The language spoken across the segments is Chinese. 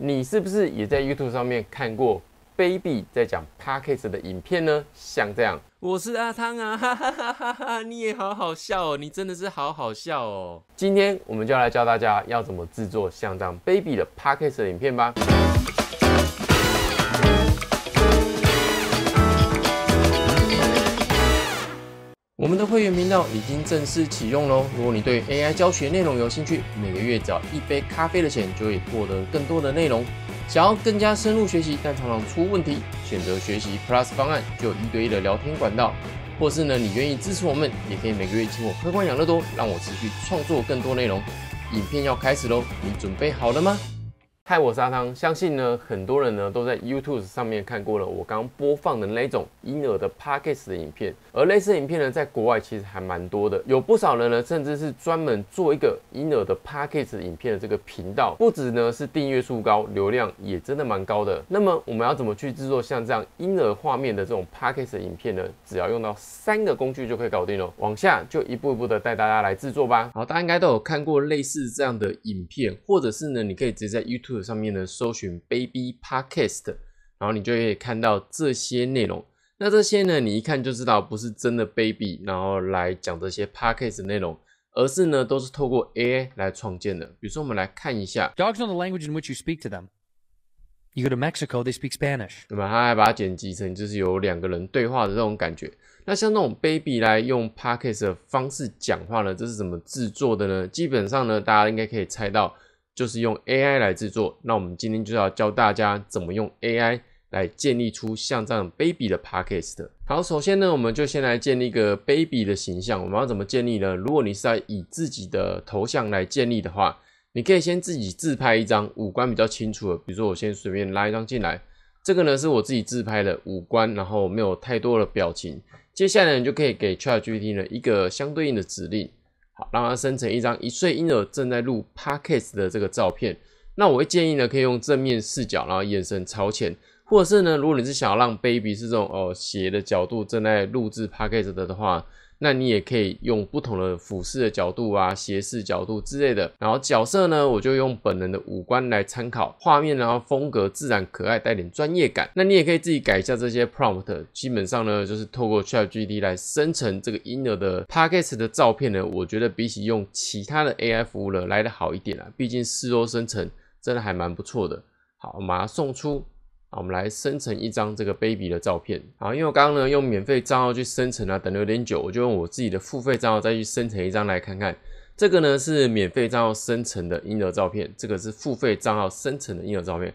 你是不是也在 YouTube 上面看过 Baby 在讲 p a c k e g s 的影片呢？像这样，我是阿汤啊，哈哈哈哈哈！你也好好笑哦，你真的是好好笑哦。今天我们就来教大家要怎么制作像这样 Baby 的 p a c k e t s 影片吧。我们的会员频道已经正式启用喽！如果你对 AI 教学内容有兴趣，每个月只要一杯咖啡的钱，就会获得更多的内容。想要更加深入学习，但常常出问题，选择学习 Plus 方案，就有一对一的聊天管道。或是呢，你愿意支持我们，也可以每个月请我喝罐养乐多，让我持续创作更多内容。影片要开始喽，你准备好了吗？嗨，我是阿汤，相信呢，很多人呢都在 YouTube 上面看过了我刚播放的那种婴儿的 p a c k e s 的影片，而类似影片呢，在国外其实还蛮多的，有不少人呢，甚至是专门做一个婴儿的 p a c k e s 影片的这个频道，不止呢是订阅数高，流量也真的蛮高的。那么我们要怎么去制作像这样婴儿画面的这种 p a c k e s 影片呢？只要用到三个工具就可以搞定了，往下就一步一步的带大家来制作吧。好，大家应该都有看过类似这样的影片，或者是呢，你可以直接在 YouTube。上面呢搜寻 Baby Podcast，然后你就可以看到这些内容。那这些呢，你一看就知道不是真的 Baby，然后来讲这些 Podcast 内容，而是呢都是透过 AI 来创建的。比如说，我们来看一下。Dogs know the language in which you speak to them. You go to Mexico, they speak Spanish. 那么，他还把它剪辑成就是有两个人对话的这种感觉。那像那种 Baby 来用 Podcast 的方式讲话呢，这是怎么制作的呢？基本上呢，大家应该可以猜到。就是用 AI 来制作，那我们今天就要教大家怎么用 AI 来建立出像这样 baby 的 podcast。好，首先呢，我们就先来建立一个 baby 的形象。我们要怎么建立呢？如果你是在以自己的头像来建立的话，你可以先自己自拍一张，五官比较清楚。的，比如说，我先随便拉一张进来，这个呢是我自己自拍的五官，然后没有太多的表情。接下来你就可以给 ChatGPT 呢一个相对应的指令。好，让它生成一张一岁婴儿正在录 podcast 的这个照片。那我会建议呢，可以用正面视角，然后眼神朝前。或是呢，如果你是想要让 baby 是这种哦斜的角度正在录制 pocket 的的话，那你也可以用不同的俯视的角度啊、斜视角度之类的。然后角色呢，我就用本人的五官来参考画面，然后风格自然可爱，带点专业感。那你也可以自己改一下这些 prompt。基本上呢，就是透过 ChatGPT 来生成这个婴儿的 pocket 的照片呢。我觉得比起用其他的 AI 服务呢来的好一点啊，毕竟视多生成真的还蛮不错的。好，我把它送出。我们来生成一张这个 baby 的照片。啊，因为我刚刚呢用免费账号去生成了，等了有点久，我就用我自己的付费账号再去生成一张来看看。这个呢是免费账号生成的婴儿照片，这个是付费账号生成的婴儿照片，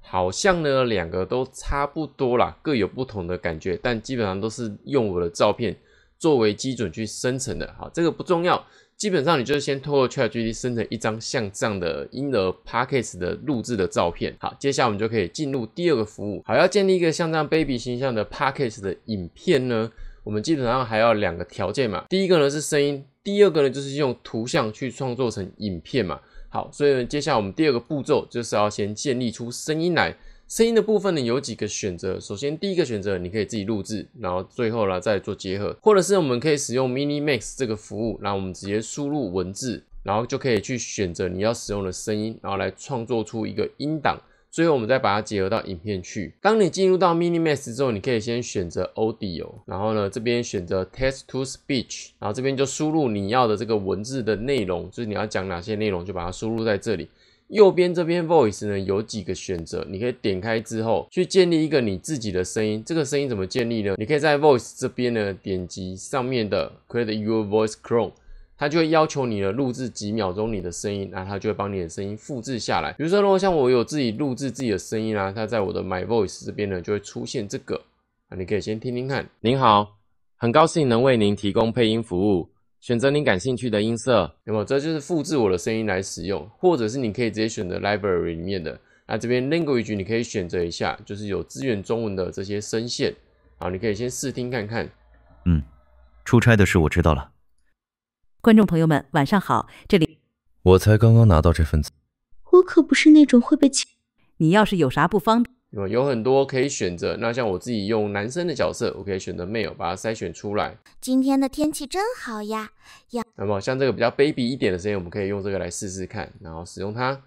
好像呢两个都差不多啦，各有不同的感觉，但基本上都是用我的照片作为基准去生成的。好，这个不重要。基本上，你就是先通过 ChatGPT 生成一张像这样的婴儿 packets 的录制的照片。好，接下来我们就可以进入第二个服务。好，要建立一个像这样 baby 形象的 packets 的影片呢，我们基本上还要两个条件嘛。第一个呢是声音，第二个呢就是用图像去创作成影片嘛。好，所以呢接下来我们第二个步骤就是要先建立出声音来。声音的部分呢有几个选择，首先第一个选择你可以自己录制，然后最后呢再做结合，或者是我们可以使用 MiniMax 这个服务，然后我们直接输入文字，然后就可以去选择你要使用的声音，然后来创作出一个音档，最后我们再把它结合到影片去。当你进入到 MiniMax 之后，你可以先选择 Audio，然后呢这边选择 t e s t to Speech，然后这边就输入你要的这个文字的内容，就是你要讲哪些内容，就把它输入在这里。右边这边 Voice 呢有几个选择，你可以点开之后去建立一个你自己的声音。这个声音怎么建立呢？你可以在 Voice 这边呢点击上面的 Create Your Voice Clone，它就会要求你呢录制几秒钟你的声音，那它就会把你的声音复制下来。比如说，如果像我有自己录制自己的声音啦，它在我的 My Voice 这边呢就会出现这个，啊，你可以先听听看。您好，很高兴能为您提供配音服务。选择你感兴趣的音色，那么这就是复制我的声音来使用，或者是你可以直接选择 library 里面的。那这边 language 你可以选择一下，就是有资源中文的这些声线啊，你可以先试听看看。嗯，出差的事我知道了。观众朋友们，晚上好，这里我才刚刚拿到这份，我可不是那种会被请。你要是有啥不方便。有有很多可以选择，那像我自己用男生的角色，我可以选择 male，把它筛选出来。今天的天气真好呀！呀，那么像这个比较 baby 一点的声音，我们可以用这个来试试看，然后使用它。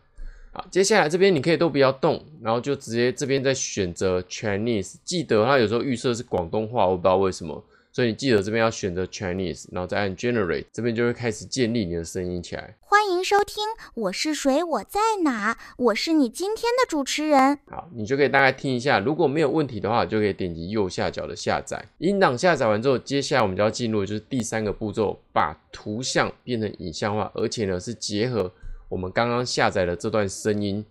好，接下来这边你可以都不要动，然后就直接这边再选择 Chinese，记得它有时候预设是广东话，我不知道为什么。所以你记得这边要选择 Chinese，然后再按 Generate，这边就会开始建立你的声音起来。欢迎收听，我是谁，我在哪，我是你今天的主持人。好，你就可以大概听一下，如果没有问题的话，就可以点击右下角的下载音档。下载完之后，接下来我们就要进入就是第三个步骤，把图像变成影像化，而且呢是结合我们刚刚下载的这段声音。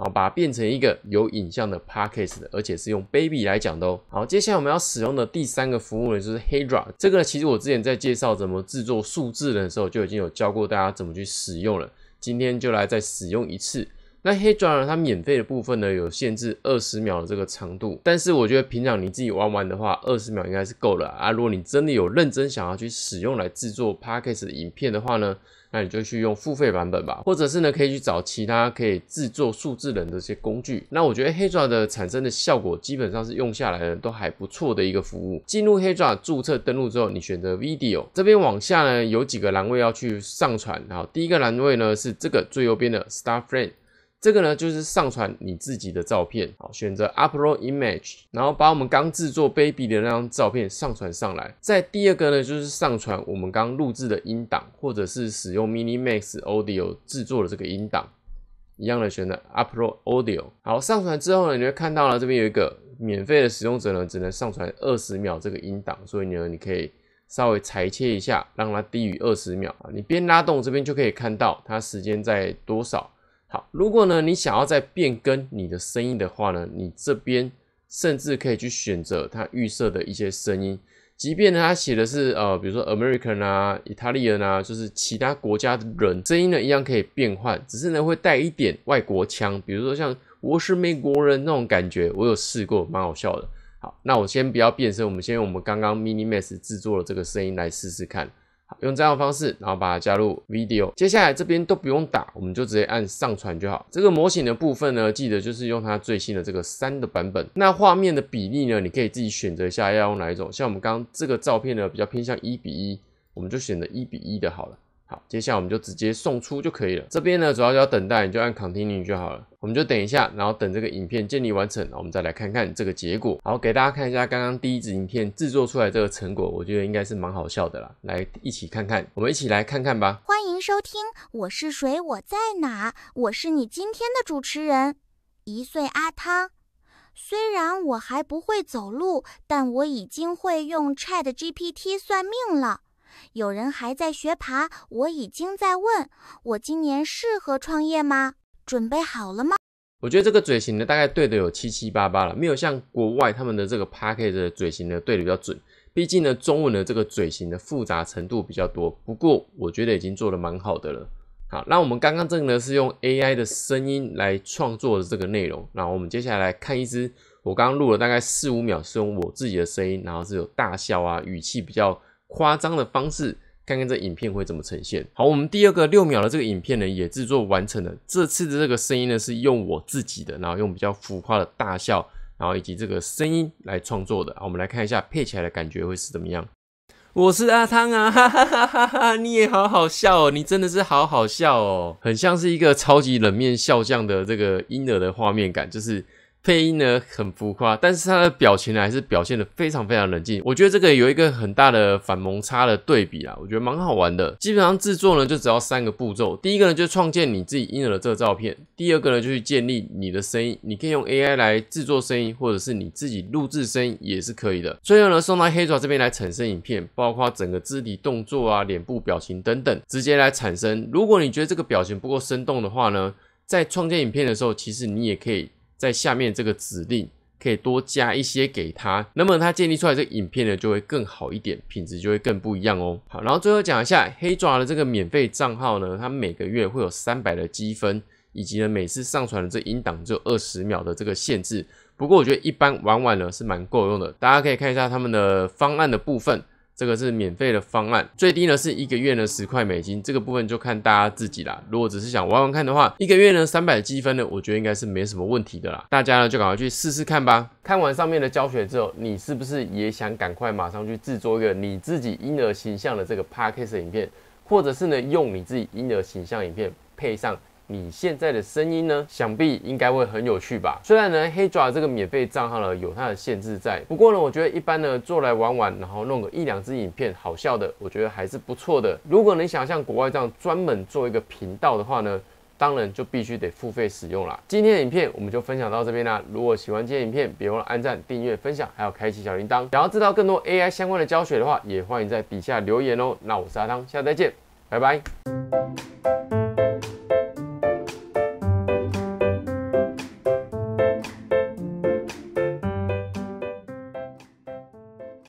好，把它变成一个有影像的 p a c k a g e 而且是用 baby 来讲的哦。好，接下来我们要使用的第三个服务呢，就是 h e y d r a p 这个呢，其实我之前在介绍怎么制作数字的时候，就已经有教过大家怎么去使用了。今天就来再使用一次。那 h e y d r a 呢，它免费的部分呢，有限制二十秒的这个长度，但是我觉得平常你自己玩玩的话，二十秒应该是够了啊。如果你真的有认真想要去使用来制作 p a c k a e 的影片的话呢？那你就去用付费版本吧，或者是呢，可以去找其他可以制作数字人的一些工具。那我觉得黑爪的产生的效果基本上是用下来呢都还不错的一个服务。进入黑爪注册登录之后，你选择 video，这边往下呢有几个栏位要去上传，然后第一个栏位呢是这个最右边的 star frame。这个呢就是上传你自己的照片，好，选择 Upload Image，然后把我们刚制作 baby 的那张照片上传上来。再第二个呢就是上传我们刚录制的音档，或者是使用 Mini Max Audio 制作的这个音档，一样的选择 Upload Audio。好，上传之后呢，你会看到了，这边有一个免费的使用者呢，只能上传二十秒这个音档，所以呢你可以稍微裁切一下，让它低于二十秒啊。你边拉动这边就可以看到它时间在多少。好，如果呢，你想要再变更你的声音的话呢，你这边甚至可以去选择它预设的一些声音，即便呢，它写的是呃，比如说 American 啊，Italian 啊，就是其他国家的人声音呢，一样可以变换，只是呢，会带一点外国腔，比如说像我是美国人那种感觉，我有试过，蛮好笑的。好，那我先不要变声，我们先用我们刚刚 Mini Max 制作的这个声音来试试看。用这样的方式，然后把它加入 video。接下来这边都不用打，我们就直接按上传就好。这个模型的部分呢，记得就是用它最新的这个三的版本。那画面的比例呢，你可以自己选择一下要用哪一种。像我们刚这个照片呢，比较偏向一比一，我们就选择一比一的好了。好，接下来我们就直接送出就可以了。这边呢，主要就要等待，你就按 Continue 就好了。我们就等一下，然后等这个影片建立完成，我们再来看看这个结果。好，给大家看一下刚刚第一支影片制作出来这个成果，我觉得应该是蛮好笑的啦。来一起看看，我们一起来看看吧。欢迎收听，我是谁，我在哪？我是你今天的主持人，一岁阿汤。虽然我还不会走路，但我已经会用 Chat GPT 算命了。有人还在学爬，我已经在问，我今年适合创业吗？准备好了吗？我觉得这个嘴型呢，大概对的有七七八八了，没有像国外他们的这个 p a c k a g e 的嘴型呢，对的比较准。毕竟呢，中文的这个嘴型的复杂程度比较多。不过我觉得已经做的蛮好的了。好，那我们刚刚这个呢，是用 AI 的声音来创作的这个内容。那我们接下来看一只，我刚刚录了大概四五秒，是用我自己的声音，然后是有大笑啊，语气比较。夸张的方式，看看这影片会怎么呈现。好，我们第二个六秒的这个影片呢，也制作完成了。这次的这个声音呢，是用我自己的，然后用比较浮夸的大笑，然后以及这个声音来创作的。我们来看一下配起来的感觉会是怎么样。我是阿汤啊，哈哈哈哈哈哈！你也好好笑哦，你真的是好好笑哦，很像是一个超级冷面笑匠的这个婴儿的画面感，就是。配音呢很浮夸，但是他的表情呢还是表现的非常非常冷静。我觉得这个有一个很大的反蒙差的对比啊，我觉得蛮好玩的。基本上制作呢就只要三个步骤，第一个呢就创建你自己应有的这个照片，第二个呢就去建立你的声音，你可以用 AI 来制作声音，或者是你自己录制声音也是可以的。最后呢送到黑爪这边来产生影片，包括整个肢体动作啊、脸部表情等等，直接来产生。如果你觉得这个表情不够生动的话呢，在创建影片的时候，其实你也可以。在下面这个指令可以多加一些给他，那么它建立出来这个影片呢就会更好一点，品质就会更不一样哦。好，然后最后讲一下黑爪的这个免费账号呢，它每个月会有三百的积分，以及呢每次上传的这音档只有二十秒的这个限制。不过我觉得一般玩玩呢是蛮够用的，大家可以看一下他们的方案的部分。这个是免费的方案，最低呢是一个月呢十块美金，这个部分就看大家自己啦。如果只是想玩玩看的话，一个月呢三百积分呢，我觉得应该是没什么问题的啦。大家呢就赶快去试试看吧。看完上面的教学之后，你是不是也想赶快马上去制作一个你自己婴儿形象的这个 podcast 影片，或者是呢用你自己婴儿形象影片配上？你现在的声音呢？想必应该会很有趣吧。虽然呢，黑爪这个免费账号呢有它的限制在，不过呢，我觉得一般呢做来玩玩，然后弄个一两支影片好笑的，我觉得还是不错的。如果你想像国外这样专门做一个频道的话呢，当然就必须得付费使用啦。今天的影片我们就分享到这边啦。如果喜欢今天影片，别忘了按赞、订阅、分享，还有开启小铃铛。想要知道更多 AI 相关的教学的话，也欢迎在底下留言哦。那我是阿汤，下次再见，拜拜。